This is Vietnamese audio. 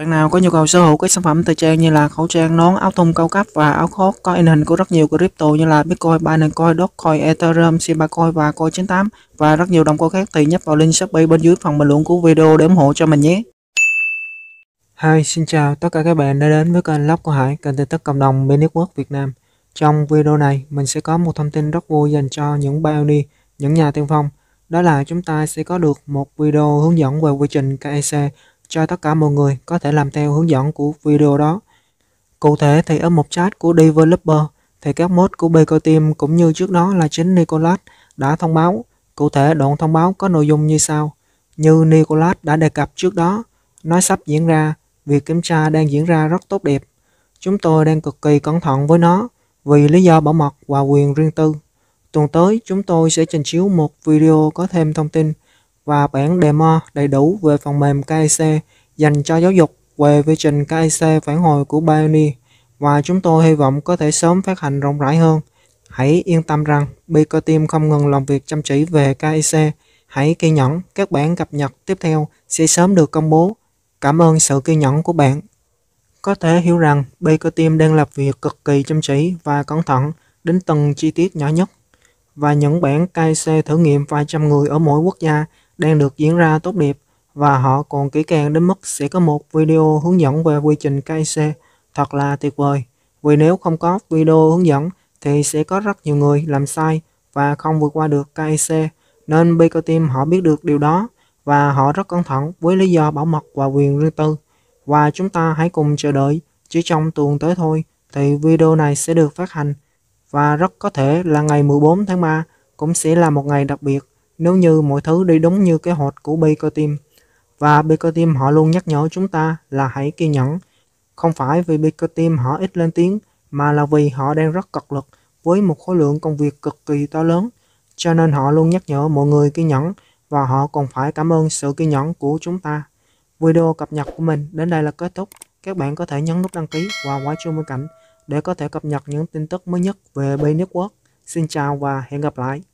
Bạn nào có nhu cầu sở hữu các sản phẩm thời trang như là khẩu trang, nón, áo thun cao cấp và áo khoác có in hình của rất nhiều crypto như là Bitcoin, Binance Coin, Dogecoin, Ethereum, Shibacoin và Coin98 và rất nhiều đồng coin khác thì nhấp vào link Shopee bên dưới phần bình luận của video để ủng hộ cho mình nhé. Hi, xin chào tất cả các bạn đã đến với kênh Lóc của Hải, kênh tin tức cộng đồng bên Network Việt Nam. Trong video này, mình sẽ có một thông tin rất vui dành cho những pioneer, những nhà tiên phong. Đó là chúng ta sẽ có được một video hướng dẫn về quy trình KEC cho tất cả mọi người có thể làm theo hướng dẫn của video đó. Cụ thể thì ở một chat của developer thì các mod của Baker Team cũng như trước đó là chính Nicolas đã thông báo. Cụ thể đoạn thông báo có nội dung như sau. Như Nicolas đã đề cập trước đó, nó sắp diễn ra, việc kiểm tra đang diễn ra rất tốt đẹp. Chúng tôi đang cực kỳ cẩn thận với nó vì lý do bảo mật và quyền riêng tư. Tuần tới chúng tôi sẽ trình chiếu một video có thêm thông tin và bản demo đầy đủ về phần mềm KIC dành cho giáo dục về quy trình KIC phản hồi của Pioneer và chúng tôi hy vọng có thể sớm phát hành rộng rãi hơn. Hãy yên tâm rằng Bico Team không ngừng làm việc chăm chỉ về KIC. Hãy kiên nhẫn, các bản cập nhật tiếp theo sẽ sớm được công bố. Cảm ơn sự kiên nhẫn của bạn. Có thể hiểu rằng Bico Team đang làm việc cực kỳ chăm chỉ và cẩn thận đến từng chi tiết nhỏ nhất. Và những bản KIC thử nghiệm vài trăm người ở mỗi quốc gia đang được diễn ra tốt đẹp và họ còn kỹ càng đến mức sẽ có một video hướng dẫn về quy trình KC thật là tuyệt vời. Vì nếu không có video hướng dẫn thì sẽ có rất nhiều người làm sai và không vượt qua được KC nên Baker họ biết được điều đó và họ rất cẩn thận với lý do bảo mật và quyền riêng tư. Và chúng ta hãy cùng chờ đợi chỉ trong tuần tới thôi thì video này sẽ được phát hành và rất có thể là ngày 14 tháng 3 cũng sẽ là một ngày đặc biệt nếu như mọi thứ đi đúng như kế hoạch của Baker Team. Và Baker Team họ luôn nhắc nhở chúng ta là hãy kiên nhẫn. Không phải vì Baker Team họ ít lên tiếng, mà là vì họ đang rất cật lực với một khối lượng công việc cực kỳ to lớn. Cho nên họ luôn nhắc nhở mọi người kiên nhẫn và họ còn phải cảm ơn sự kiên nhẫn của chúng ta. Video cập nhật của mình đến đây là kết thúc. Các bạn có thể nhấn nút đăng ký và quay chuông bên cạnh để có thể cập nhật những tin tức mới nhất về B Network. Xin chào và hẹn gặp lại.